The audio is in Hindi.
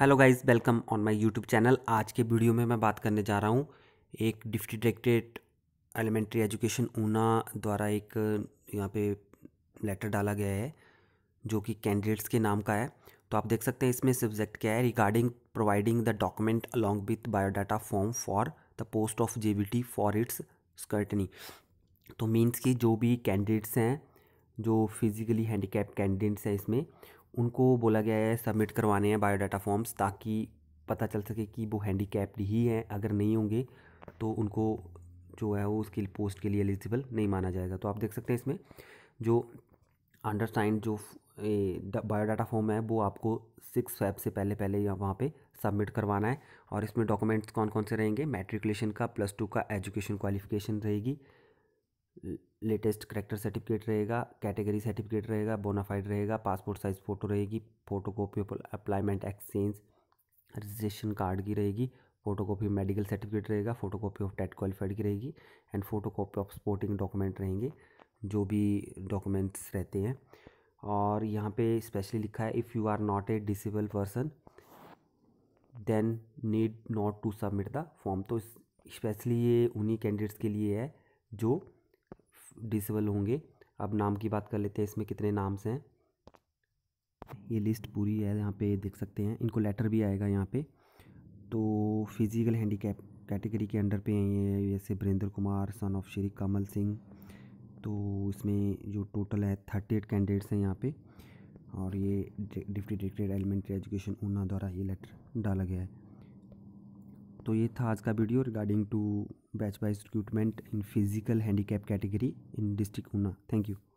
hello guys welcome on my YouTube channel आज के वीडियो में मैं बात करने जा रहा हूँ एक deputy directed elementary education Una द्वारा एक यहाँ पे लेटर डाला गया है जो कि कैंडिडेट्स के नाम का है तो आप देख सकते हैं इसमें सब्जेक्ट क्या है regarding providing the document along with biodata form for the post of J for its scrutiny तो मीन्स कि जो भी कैंडिडेट्स हैं जो फिज़िकली हैंडीकैप कैंडिडेट्स हैं इसमें उनको बोला गया है सबमिट करवाने हैं बायोडाटा फॉर्म्स ताकि पता चल सके कि वो हैंडीकैप्ड ही हैं अगर नहीं होंगे तो उनको जो है वो उसकी पोस्ट के लिए एलिजिबल नहीं माना जाएगा तो आप देख सकते हैं इसमें जो अंडरसाइंड जो बायोडाटा फॉर्म है वो आपको सिक्स फैब से पहले पहले या वहाँ पे सबमिट करवाना है और इसमें डॉक्यूमेंट्स कौन कौन से रहेंगे मैट्रिकुलेशन का प्लस टू का एजुकेशन क्वालिफिकेशन रहेगी लेटेस्ट करेक्टर सर्टिफिकेट रहेगा कैटेगरी सर्टिफिकेट रहेगा बोनाफाइड रहेगा पासपोर्ट साइज़ फ़ोटो रहेगी photo copy employment exchange registration card की रहेगी फोटो कापी मेडिकल सर्टिफिकेट रहेगा photo copy of TET qualified की रहेगी and photo copy of sporting document रहेंगे जो भी डॉक्यूमेंट्स रहते हैं और यहाँ पे स्पेशली लिखा है if you are not a disable person then need not to submit the form तो स्पेशली ये उन्हीं कैंडिडेट्स के लिए है जो डिसेबल होंगे अब नाम की बात कर लेते हैं इसमें कितने नाम्स हैं ये लिस्ट पूरी है यहाँ पे देख सकते हैं इनको लेटर भी आएगा यहाँ पे तो फिज़िकल हैंडीकैप कैटेगरी के अंडर पे हैं ये जैसे वीरेंद्र कुमार सन ऑफ श्री कमल सिंह तो इसमें जो टोटल है थर्टी एट कैंडिडेट्स हैं यहाँ पे और ये deputy director elementary education Una द्वारा ये लेटर डाला गया है तो ये था आज का video regarding two batch wise recruitment in physical handicap category in district Una thank you